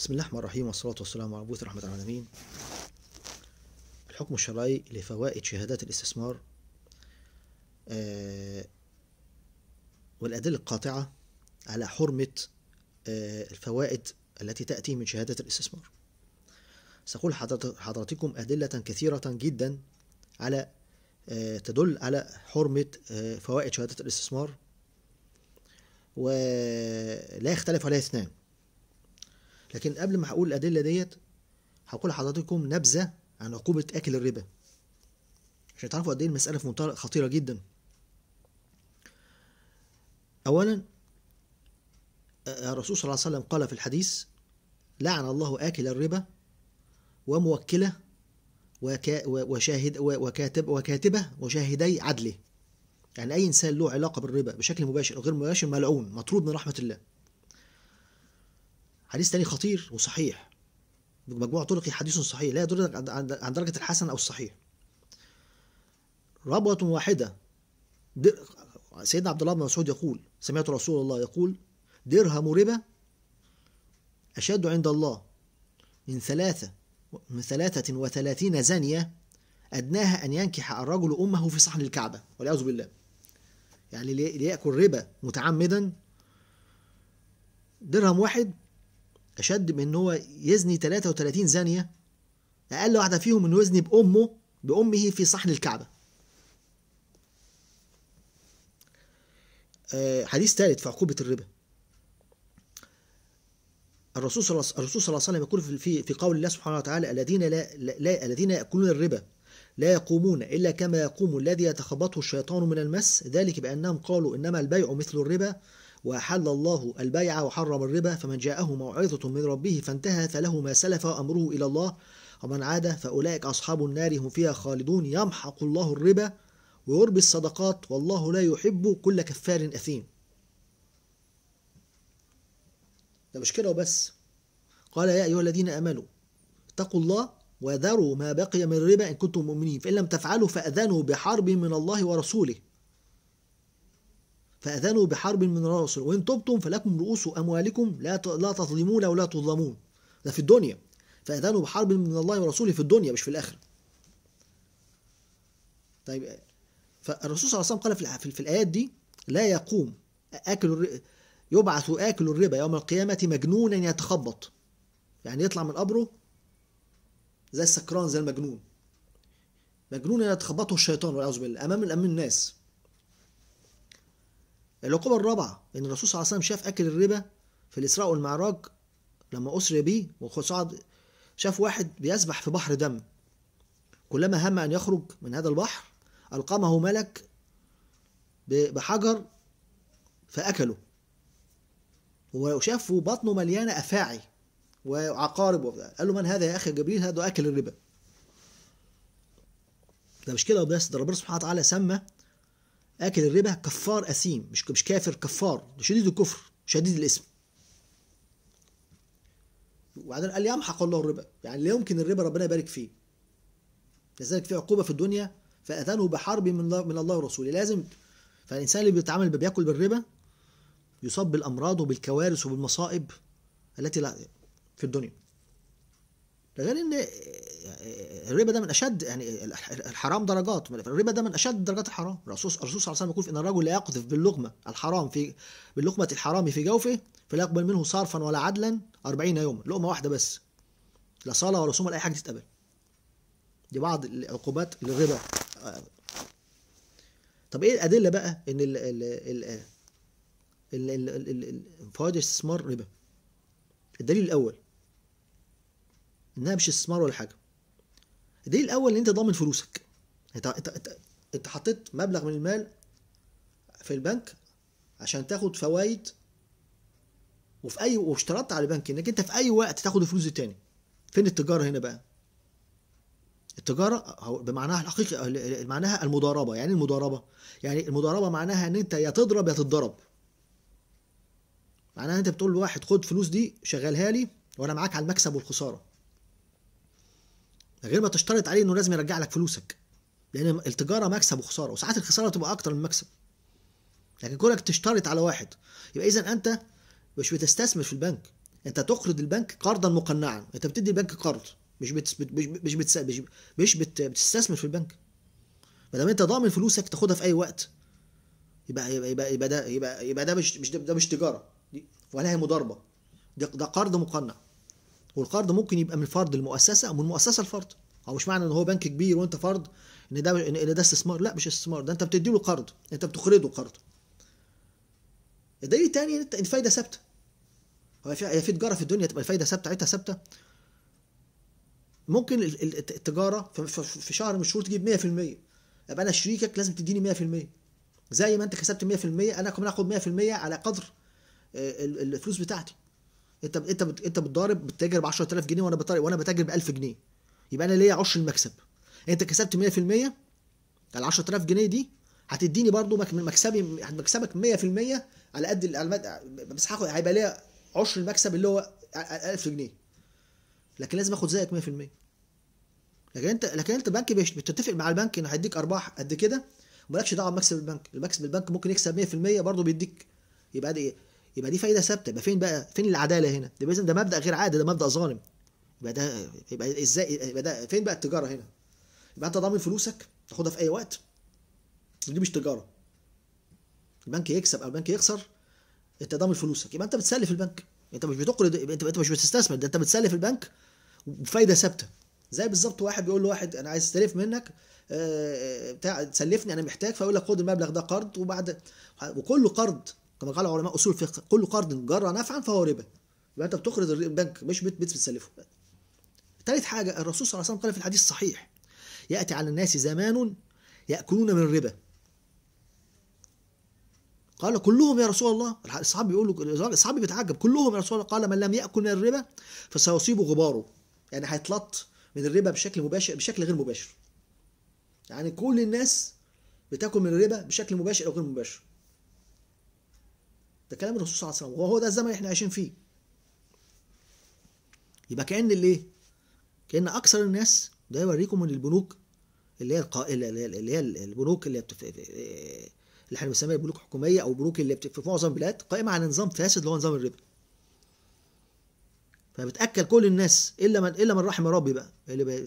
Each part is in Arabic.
بسم الله الرحمن الرحيم والصلاة والسلام على عبوث رحمة العالمين الحكم الشرعي لفوائد شهادات الاستثمار آه، والأدلة القاطعة على حرمة آه، الفوائد التي تأتي من شهادات الاستثمار سأقول حضرتكم أدلة كثيرة جدا على آه، تدل على حرمة فوائد شهادات الاستثمار ولا يختلف عليها اثنان لكن قبل ما هقول الادله ديت هقول لحضراتكم نبذه عن عقوبه اكل الربا عشان تعرفوا قد ايه المساله في منطقة خطيره جدا اولا آه، آه، الرسول صلى الله عليه وسلم قال في الحديث لعن الله اكل الربا وموكله وشاهد وكاتب وكاتبه وشاهدي عدله يعني اي انسان له علاقه بالربا بشكل مباشر او غير مباشر ملعون مطرود من رحمه الله حديث تاني خطير وصحيح مجموع طرقي حديث صحيح لا يدل عن درجة الحسن أو الصحيح ربوة واحدة سيدنا عبد الله بن مسعود يقول سمعت رسول الله يقول درهم ربا أشد عند الله من ثلاثة من ثلاثة وثلاثين زانية أدناها أن ينكح الرجل أمه في صحن الكعبة والعياذ بالله يعني ليأكل ربا متعمدا درهم واحد أشد من إن هو يزني 33 زانية أقل واحدة فيهم إنه يزني بأمه بأمه في صحن الكعبة آه، حديث ثالث في عقوبة الربا الرسول صلى الرسول صلى الله عليه وسلم يقول في في قول الله سبحانه وتعالى الذين لا, لا الذين ياكلون الربا لا يقومون الا كما يقوم الذي يتخبطه الشيطان من المس ذلك بانهم قالوا انما البيع مثل الربا وأحل الله البيع وحرم الربا فمن جاءه موعظة من ربه فانتهى فله ما سلف أمره إلى الله ومن عاد فأولئك أصحاب النار هم فيها خالدون يمحق الله الربا ويربي الصدقات والله لا يحب كل كفار أثيم ده مش كده وبس قال يا أيها الذين آمنوا اتقوا الله وذروا ما بقي من الربا إن كنتم مؤمنين فإن لم تفعلوا فأذنوا بحرب من الله ورسوله فأذنوا بحرب من الرسل وإن تبتم فلكم رؤوس أموالكم لا لا تظلمون ولا تظلمون ده في الدنيا فأذنوا بحرب من الله ورسوله في الدنيا مش في الآخرة طيب فالرسول صلى الله عليه وسلم قال في الآيات دي لا يقوم آكل يبعث آكل الربا يوم القيامة مجنونا يتخبط يعني يطلع من قبره زي السكران زي المجنون مجنون يتخبطه الشيطان والعياذ بالله أمام الأمن الناس العقوبة الرابعة إن الرسول صلى الله عليه وسلم شاف أكل الربا في الإسراء والمعراج لما أسري بيه وصعد شاف واحد بيسبح في بحر دم كلما هم أن يخرج من هذا البحر ألقمه ملك بحجر فأكله وشافه بطنه مليانة أفاعي وعقارب قال له من هذا يا أخي جبريل هذا أكل الربا ده مش كده بس ده ربنا سبحانه وتعالى سمى اكل الربا كفار اثيم مش مش كافر كفار شديد الكفر شديد الاسم وبعدين قال يمحق الله الربا يعني لا يمكن الربا ربنا يبارك فيه لذلك في عقوبه في الدنيا فاذنه بحرب من الله من الله ورسوله لازم فالانسان اللي بيتعامل بياكل بالربا يصاب بالامراض وبالكوارث وبالمصائب التي لا في الدنيا ده غير ان الربا ده من اشد يعني الحرام درجات الربا ده من اشد درجات الحرام الرسول صلى الله عليه وسلم يقول ان الرجل لا يقذف باللقمه الحرام في باللقمه الحرام في جوفه فلا يقبل منه صرفا ولا عدلا 40 يوما لقمه واحده بس لا صلاه ولا صوم ولا اي حاجه تتقبل دي بعض العقوبات للربا طب ايه الادله بقى ان ال ال ال ال فوائد الاستثمار ربا الدليل الاول انها مش استثمار ولا حاجه الدليل الاول ان انت ضامن فلوسك انت انت انت حطيت مبلغ من المال في البنك عشان تاخد فوائد وفي اي واشترطت على البنك انك انت في اي وقت تاخد الفلوس دي تاني فين التجاره هنا بقى التجاره بمعناها الحقيقي معناها المضاربه يعني إيه المضاربه يعني المضاربه معناها ان انت يا تضرب يا تتضرب معناها انت بتقول لواحد خد فلوس دي شغلها لي وانا معاك على المكسب والخساره من غير ما تشترط عليه انه لازم يرجع لك فلوسك لان التجاره مكسب وخساره وساعات الخساره بتبقى اكتر من المكسب لكن كونك تشترط على واحد يبقى اذا انت مش بتستثمر في البنك انت تقرض البنك قرضا مقنعا انت بتدي البنك قرض مش بتس... مش مش بتس... مش, مش بت... بتستثمر في البنك ما دام انت ضامن فلوسك تاخدها في اي وقت يبقى يبقى يبقى, يبقى ده يبقى يبقى ده مش مش ده مش تجاره دي ولا هي مضاربه ده قرض مقنع والقرض ممكن يبقى من فرد المؤسسه او من المؤسسه لفرد او مش معنى ان هو بنك كبير وانت فرد ان ده ان ده استثمار لا مش استثمار ده انت بتدي له قرض انت بتقرضه قرض الدليل الثاني ان الفايده ثابته هو في في تجاره في الدنيا تبقى الفايده ثابته عيتها ثابته ممكن التجاره في شهر من الشهور تجيب 100% يبقى انا شريكك لازم تديني 100% زي ما انت كسبت 100% انا كمان هاخد 100% على قدر آه، الفلوس بتاعتي انت انت انت بتضارب بتتاجر ب 10000 جنيه وانا بتار... وانا بتاجر ب 1000 جنيه يبقى انا ليا عشر المكسب انت كسبت 100% على ال 10000 جنيه دي هتديني برضو مكسبي مكسبك 100% على قد على بس هاخد هيبقى ليا عشر المكسب اللي هو 1000 جنيه لكن لازم اخد زيك 100% لكن انت لكن انت البنك بتتفق مع البنك انه هيديك ارباح قد كده ومالكش دعوه بمكسب البنك المكسب البنك ممكن يكسب 100% برضه بيديك يبقى ده ايه يبقى دي فايده ثابته يبقى فين بقى فين العداله هنا ده ده مبدا غير عادل ده مبدا ظالم يبقى ده يبقى ازاي يبقى ده فين بقى التجاره هنا يبقى انت ضامن فلوسك تاخدها في اي وقت دي مش تجاره البنك يكسب او البنك يخسر انت ضامن فلوسك يبقى انت بتسلف البنك انت مش بتقرض انت انت مش بتستثمر ده انت بتسلف البنك بفايده ثابته زي بالظبط واحد بيقول لواحد انا عايز استلف منك آه، آه، بتاع تسلفني انا محتاج فيقول لك خد المبلغ ده قرض وبعد وكله قرض كما قال علماء اصول الفقه كل قرض جرى نفعا فهو ربا يبقى انت بتقرض البنك مش بيت بيت بتسلفه ثالث حاجه الرسول صلى الله عليه وسلم قال في الحديث الصحيح ياتي على الناس زمان ياكلون من الربا قال كلهم يا رسول الله الصحابي بيقولوا الصحابي بيتعجب كلهم يا رسول الله قال من لم ياكل من الربا فسيصيب غباره يعني هيتلط من الربا بشكل مباشر بشكل غير مباشر يعني كل الناس بتاكل من الربا بشكل مباشر او غير مباشر ده كلام الرسول صلى الله عليه وسلم وهو ده الزمن اللي احنا عايشين فيه يبقى كأن الايه كأن أكثر الناس ده يوريكم ان البنوك اللي هي القا... اللي هي البنوك اللي بتف... اللي احنا بنسميها بنوك حكوميه او بنوك اللي بتف... في معظم البلاد قائمه على نظام فاسد اللي هو نظام الربا. فبتاكل كل الناس الا من الا من رحم ربي بقى اللي بقى...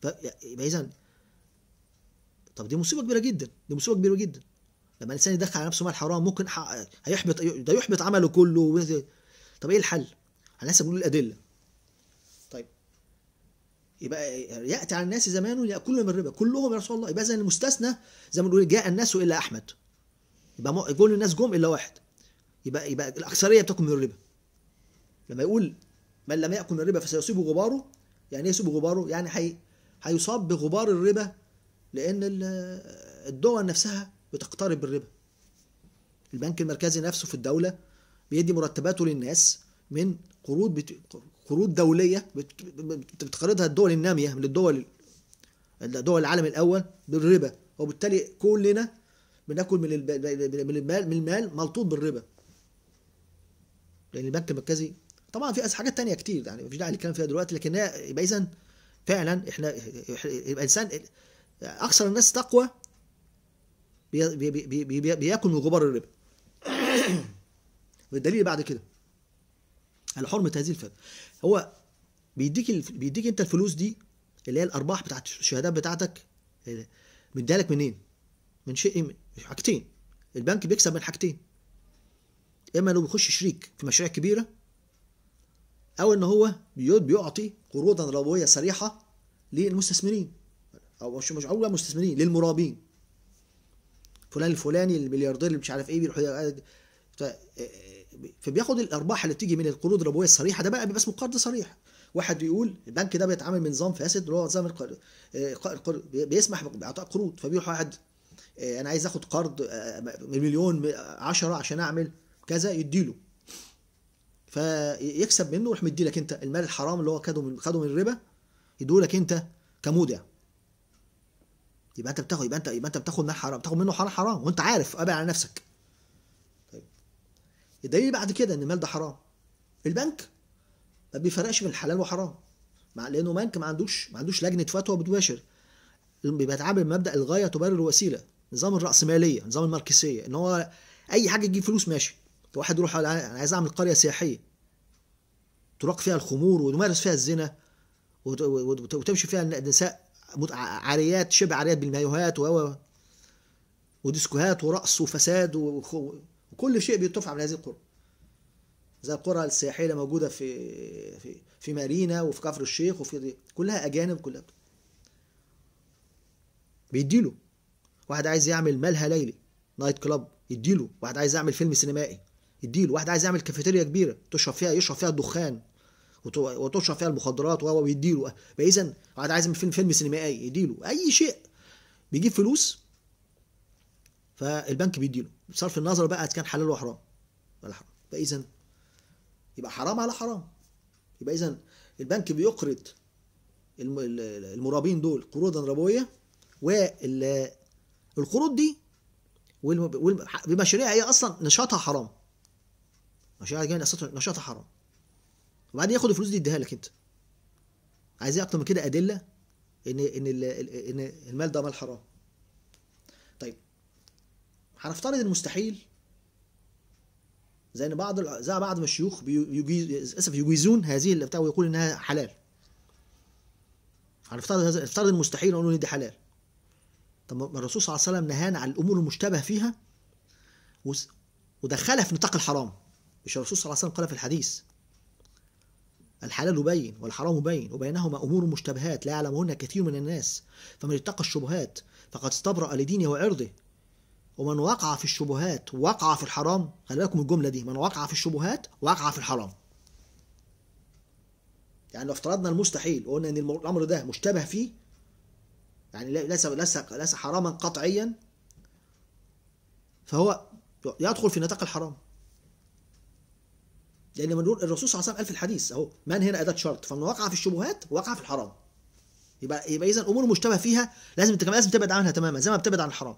ف... يبقى اذا طب دي مصيبه كبيره جدا دي مصيبه كبيره جدا لما الانسان يدخل على نفسه مال حرام ممكن هيحبط ده يحبط عمله كله طب ايه الحل؟ على حسب الادله طيب يبقى ياتي على الناس زمان ياكلون من الربا كلهم يا رسول الله يبقى اذا المستثنى زي ما بنقول جاء الناس الا احمد يبقى كل الناس جم الا واحد يبقى يبقى الاكثريه بتاكل من الربا لما يقول من لم ياكل من الربا فسيصيب غباره يعني ايه يصيب غباره؟ يعني هي هيصاب بغبار الربا لان الدول نفسها بتقترب الربا البنك المركزي نفسه في الدولة بيدي مرتباته للناس من قروض بت... قروض دولية بت... بتقرضها الدول النامية من الدول دول العالم الأول بالربا وبالتالي كلنا بناكل من الب... من المال من المال ملطوط بالربا لأن البنك المركزي طبعا في حاجات تانية كتير يعني مفيش داعي للكلام فيها دلوقتي لكن يبقى إذا فعلا احنا يبقى الانسان اكثر الناس تقوى بي بي بي بياكل من غبار الربا والدليل بعد كده على حرمه هذه الفتوى هو بيديك الف... بيديك انت الفلوس دي اللي هي الارباح بتاعت الشهادات بتاعتك مديها لك منين؟ من شيء حاجتين البنك بيكسب من حاجتين اما انه بيخش شريك في مشاريع كبيره او ان هو بيعطي قروضا ربويه صريحه للمستثمرين او مش مش مستثمرين للمرابين فلان الفلاني الملياردير اللي مش عارف ايه بيروح فبياخد الارباح اللي بتيجي من القروض الربويه الصريحه ده بقى بيبقى اسمه قرض صريح واحد بيقول البنك ده بيتعامل بنظام فاسد اللي هو نظام آه، بيسمح باعطاء قروض فبيروح واحد آه، انا عايز اخد قرض آه، مليون 10 عشان اعمل كذا يديله فيكسب منه ويروح مدي لك انت المال الحرام اللي هو خده من خده من الربا يديه لك انت كمودع يبقى انت بتاخد يبقى انت يبقى انت بتاخد من حرام بتاخد منه حرام حرام وانت عارف قابل على نفسك طيب الدليل بعد كده ان المال ده حرام البنك ما بيفرقش بين الحلال وحرام مع لانه بنك ما عندوش ما عندوش لجنه فتوى بتباشر بيتعامل بمبدا الغايه تبرر الوسيله نظام الراسماليه نظام الماركسيه ان هو اي حاجه تجيب فلوس ماشي واحد يروح انا عايز اعمل قريه سياحيه تراق فيها الخمور وتمارس فيها الزنا وتمشي فيها النساء عاريات شبه عاريات بالمايوهات و وديسكوهات ورقص وفساد وكل شيء بيترفع من هذه القرى زي القرى السياحيه موجوده في في في مارينا وفي كفر الشيخ وفي دي. كلها اجانب كلها بيديله واحد عايز يعمل ملهى ليلي نايت كلاب يديله واحد عايز يعمل فيلم سينمائي يديله واحد عايز يعمل كافيتيريا كبيره تشرب فيها يشرب فيها دخان وتشرب فيها المخدرات وهو بيديله فاذا واحد عايز فيلم فيلم سينمائي يديله اي شيء بيجيب فلوس فالبنك بيديله بصرف النظر بقى اذا كان حلال ولا حرام ولا حرام فاذا يبقى حرام على حرام يبقى اذا البنك بيقرض المرابين دول قروضا ربويه والقروض دي بمشاريع هي اصلا نشاطها حرام مشاريع جايه يعني نشاطها حرام وبعدين ياخد الفلوس دي يديها لك انت عايز ايه اكتر من كده ادله ان ان ان المال ده مال حرام طيب هنفترض المستحيل زي ان بعض زي بعض من الشيوخ بيجيز اسف يجيزون هذه اللي بتاع ويقول انها حلال هنفترض هذا نفترض المستحيل ونقول ان دي حلال طب ما الرسول صلى الله عليه وسلم نهانا عن الامور المشتبه فيها ودخلها في نطاق الحرام مش الرسول صلى الله عليه وسلم قال في الحديث الحلال بين والحرام بين وبينهما أمور مشتبهات لا يعلمهن كثير من الناس فمن اتقى الشبهات فقد استبرأ لدينه وعرضه ومن وقع في الشبهات وقع في الحرام خلي بالكم الجملة دي من وقع في الشبهات وقع في الحرام يعني لو افترضنا المستحيل وقلنا ان الامر ده مشتبه فيه يعني ليس ليس ليس حراما قطعيا فهو يدخل في نطاق الحرام لان بنقول الرسول صلى الله عليه وسلم قال في الحديث اهو من هنا اداه شرط فمن وقع في الشبهات وقع في الحرام يبقى يبقى اذا امور مشتبه فيها لازم لازم تبعد عنها تماما زي ما بتبعد عن الحرام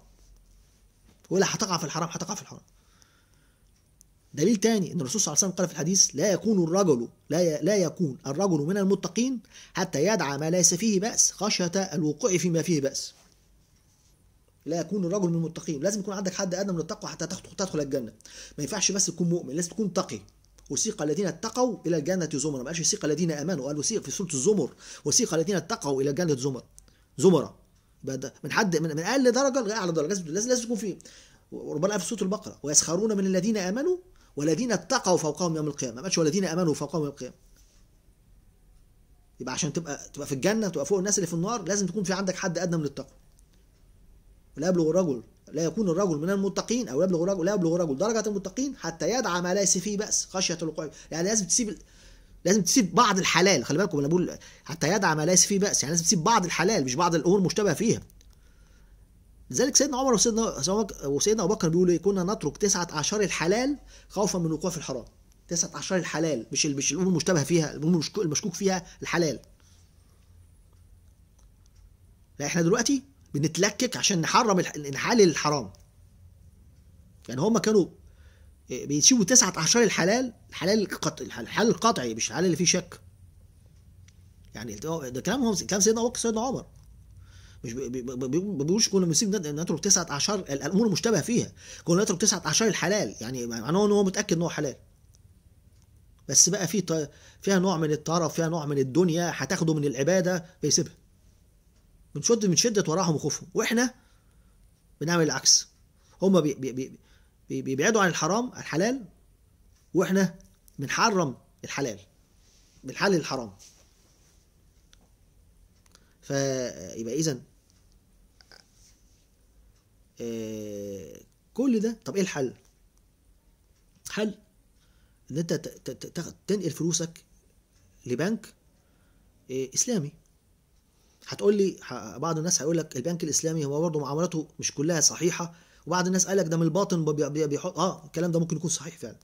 ولا هتقع في الحرام هتقع في الحرام دليل تاني ان الرسول صلى الله عليه وسلم قال في الحديث لا يكون الرجل لا ي... لا يكون الرجل من المتقين حتى يدعى ما ليس فيه بأس خشية الوقوع فيما فيه بأس. لا يكون الرجل من المتقين، لازم يكون عندك حد ادنى من التقوى حتى تدخل الجنة. ما ينفعش بس تكون مؤمن، لازم تكون تقي. وسيق الذين اتقوا الى الجنه زمر ما قالش سيق الذين امنوا قال وسيق في سوره الزمر وسيق الذين اتقوا الى الجنه زمر زمره يبقى من حد من, من اقل درجه لاعلى درجه لازم لازم تكون في ربنا قال في سوره البقره ويسخرون من الذين امنوا والذين اتقوا فوقهم يوم القيامه ما قالش والذين امنوا فوقهم يوم القيامه يبقى عشان تبقى تبقى في الجنه تبقى فوق الناس اللي في النار لازم تكون في عندك حد ادنى من التقوى ولا يبلغ الرجل لا يكون الرجل من المتقين او يبلغ رجل لا يبلغ رجل درجه المتقين حتى يدعى ما ليس فيه باس خشيه الوقوع يعني لازم تسيب لازم تسيب بعض الحلال خلي بالكم انا بقول حتى يدعى ما ليس فيه باس يعني لازم تسيب بعض الحلال مش بعض الامور مشتبه فيها لذلك سيدنا عمر وسيدنا وسيدنا ابو بكر بيقولوا إيه؟ كنا نترك تسعه اعشار الحلال خوفا من الوقوع في الحرام تسعه اعشار الحلال مش مش الامور المشتبه فيها الامور المشكوك فيها الحلال لا احنا دلوقتي بنتلكك عشان نحرم نحلل الحرام يعني هما كانوا آه، بيسيبوا تسعة أعشار الحلال الحلال القط... الحلال القطعي مش الحلال اللي فيه شك يعني ده كلامهم كلام سيدنا أبو سيدنا عمر مش ما بيقولوش كنا بنسيب نترك تسعة أعشار الأمور المشتبه فيها كنا نترك تسعة أعشار الحلال يعني معناه إن هو متأكد إن هو حلال بس بقى في فيها نوع من الطرف فيها نوع من الدنيا هتاخده من العبادة بيسيبها بنشد من شده ورائهم وخوفهم واحنا بنعمل العكس هم بي بي بي بيبعدوا عن الحرام عن الحلال واحنا بنحرم الحلال بنحلل الحرام فيبقى اذا آه، كل ده طب ايه الحل؟ حل ان انت تنقل فلوسك لبنك آه، اسلامي هتقول لي بعض الناس هيقول لك البنك الاسلامي هو برضه معاملاته مش كلها صحيحه وبعض الناس قال لك ده من الباطن بيحط اه الكلام ده ممكن يكون صحيح فعلا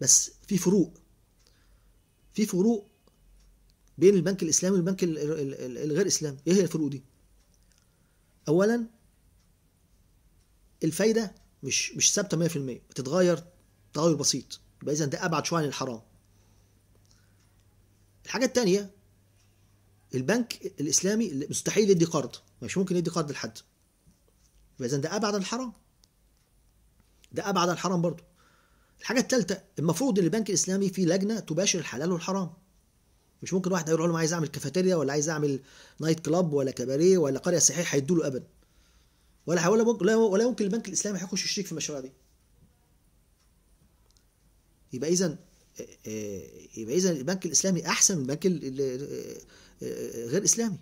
بس في فروق في فروق بين البنك الاسلامي والبنك الغير اسلامي ايه هي الفروق دي اولا الفايده مش مش ثابته 100% بتتغير تغير بسيط يبقى اذا ده ابعد شويه عن الحرام الحاجه الثانيه البنك الاسلامي مستحيل يدي قرض مش ممكن يدي قرض لحد اذا ده ابعد عن الحرام ده ابعد عن الحرام برضه الحاجه الثالثه المفروض ان البنك الاسلامي فيه لجنه تباشر الحلال والحرام مش ممكن واحد يروح لهم عايز اعمل كافيتيريا ولا عايز اعمل نايت كلاب ولا كباريه ولا قريه سياحيه هيدوا له ابدا ولا ولا ولا ممكن البنك الاسلامي هيخش يشترك في المشاريع دي يبقى اذا آه، آه، يبقى اذا البنك الاسلامي احسن من البنك آه، غير اسلامي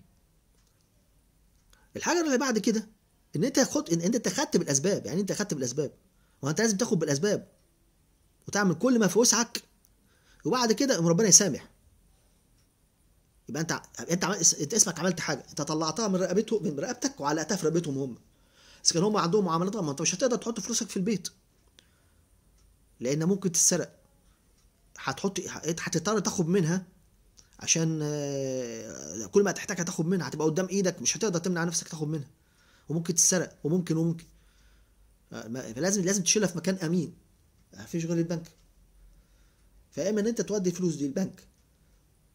الحاجه اللي بعد كده ان انت خد ان انت اتخذت بالاسباب يعني إيه انت اخذت بالاسباب وانت لازم تاخد بالاسباب وتعمل كل ما في وسعك وبعد كده ربنا يسامح يبقى انت انت انت اسمك عملت حاجه انت طلعتها من رقبته من رقبتك وعلقتها في رقبتهم هم بس كان هم عندهم معاملات ما انت مش هتقدر تحط فلوسك في البيت لان ممكن تتسرق هتحط هتضطر تاخد منها عشان آه، كل ما هتحتاج هتاخد منها هتبقى قدام ايدك مش هتقدر تمنع نفسك تاخد منها وممكن تتسرق وممكن وممكن فلازم آه، لازم تشيلها في مكان امين مفيش غير البنك فاما ان انت تودي الفلوس دي البنك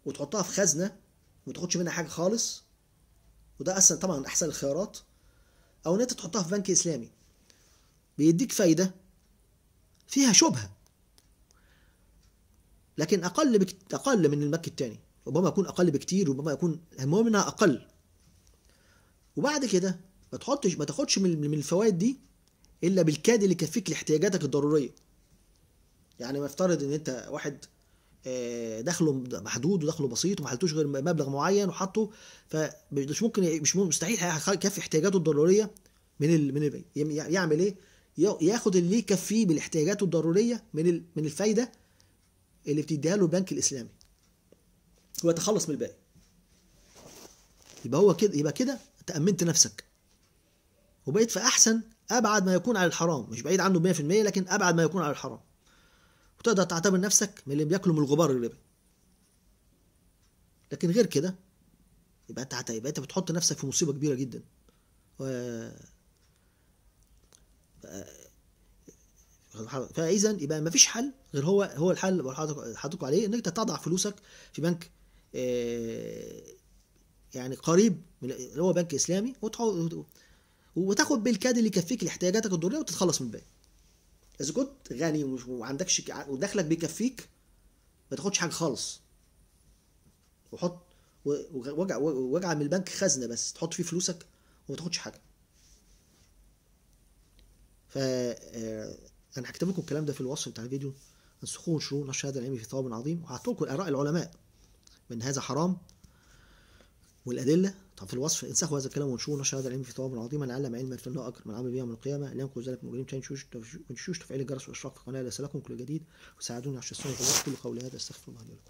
وتحطها في خزنه وما تاخدش منها حاجه خالص وده اصلا طبعا احسن الخيارات او ان انت تحطها في بنك اسلامي بيديك فايده فيها شبهه لكن اقل بكت... اقل من المك الثاني ربما يكون اقل بكتير ربما يكون المهم انها اقل وبعد كده ما تحطش ما تاخدش من, من الفوائد دي الا بالكاد اللي يكفيك لاحتياجاتك الضروريه يعني ما افترض ان انت واحد آه، دخله محدود ودخله بسيط وما حلتوش غير مبلغ معين وحطه فمش ممكن مش مستحيل هيكفي احتياجاته الضروريه من ال من يعمل ايه؟ ياخد اللي يكفيه بالاحتياجات الضروريه من من الفايده اللي بتديها له البنك الاسلامي ويتخلص من الباقي يبقى هو كده يبقى كده انت امنت نفسك وبقيت في احسن ابعد ما يكون عن الحرام مش بعيد عنه 100% لكن ابعد ما يكون عن الحرام وتقدر تعتبر نفسك من اللي بياكلوا من الغبار الربا لكن غير كده يبقى انت يبقى انت بتحط نفسك في مصيبه كبيره جدا و... فاذا يبقى ما فيش حل غير هو هو الحل اللي حضرتك عليه انك تضع فلوسك في بنك آه، يعني قريب اللي هو بنك اسلامي وتاخد بالكاد اللي يكفيك لاحتياجاتك الضروريه وتتخلص من الباقي اذا كنت غني ومعندكش ودخلك بيكفيك ما تاخدش حاجه خالص وحط وجع من البنك خزنه بس تحط فيه فلوسك وما تاخدش حاجه ف آه، انا هكتب لكم الكلام ده في الوصف بتاع الفيديو انسخوه وانشروه نشر هذا العلم في ثواب عظيم وهحط لكم اراء العلماء من هذا حرام والادله طب في الوصف انسخوا هذا الكلام وانشروه نشر هذا العلم في ثواب عظيم من علم علما فله اجر من عمل به يوم القيامه لا ينقل ذلك من اجرهم شيئا وانشوش تفعيل الجرس والاشراق في القناه ليس لكم كل جديد وساعدوني عشان السنه كل قولي هذا استغفر الله لي ولكم